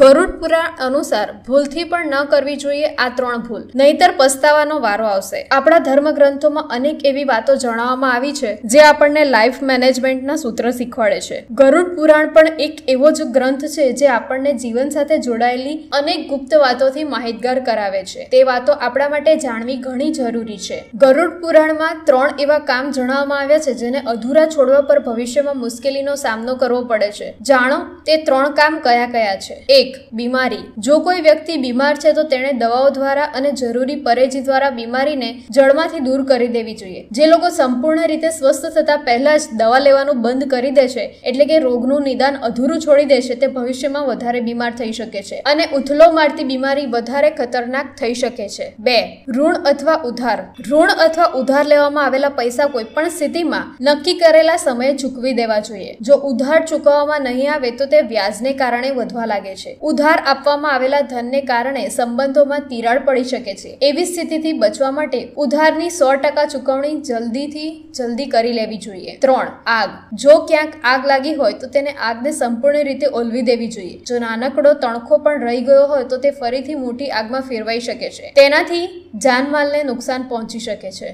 ગરુડ પુરાણ અનુસાર ભૂલથી પણ ન કરવી જોઈએ આ ત્રણ ભૂલ નહીતર પસ્તાવાનો વારો આવશે આપણા ધર્મ ગ્રંથોમાં અનેક એવી વાતો જણાવવામાં આવી છે જે આપણને લાઈફ મેનેજમેન્ટના સૂત્ર શીખવાડે છે ગરુડ પુરાણ પણ એક એવો જ ગ્રંથ છે જે આપણને જીવન સાથે જોડાયેલી અનેક ગુપ્ત વાતોથી માહિતગાર કરાવે છે તે વાતો આપણા માટે જાણવી ઘણી જરૂરી છે ગરુડ પુરાણમાં ત્રણ એવા કામ જણાવવામાં આવ્યા છે જેને અધૂરા છોડવા પર ભવિષ્યમાં મુશ્કેલીનો સામનો કરવો પડે છે જાણો તે ત્રણ કામ કયા કયા છે એક બીમારી જો કોઈ વ્યક્તિ બીમાર છે તો તેણે દવાઓ દ્વારા અને જરૂરી પરેજી દ્વારા બીમારીને જળમાંથી દૂર કરી દેવી જોઈએ જે લોકો સંપૂર્ણ રીતે સ્વસ્થ થતા પહેલા જ દવા લેવાનું બંધ કરી દે છે એટલે કે રોગનું નિદાન અધૂરું છોડી દે છે તે ભવિષ્યમાં વધારે બીમાર થઈ શકે છે અને ઉથલો મારતી બીમારી વધારે ખતરનાક થઈ શકે છે બે ઋણ અથવા ઉધાર ઋણ અથવા ઉધાર લેવામાં આવેલા પૈસા કોઈ પણ સ્થિતિમાં નક્કી કરેલા સમયે ચૂકવી દેવા જોઈએ જો ઉધાર ચૂકવવામાં નહીં આવે તો તે વ્યાજને કારણે વધવા લાગે છે છે ઉધાર આપવામાં આવેલા ધનને કારણે સંબંધોમાં તિરાડ પડી શકે છે એવી સ્થિતિથી બચવા માટે ઉધારની સો ટકા ચૂકવણી જલ્દીથી જલ્દી કરી લેવી જોઈએ ત્રણ આગ જો ક્યાંક આગ લાગી હોય તો તેને આગને સંપૂર્ણ રીતે ઓલવી દેવી જોઈએ જો નાનકડો તણખો પણ રહી ગયો હોય તો તે ફરીથી મોટી આગમાં ફેરવાઈ શકે છે તેનાથી જાનમાલને નુકસાન પહોંચી શકે છે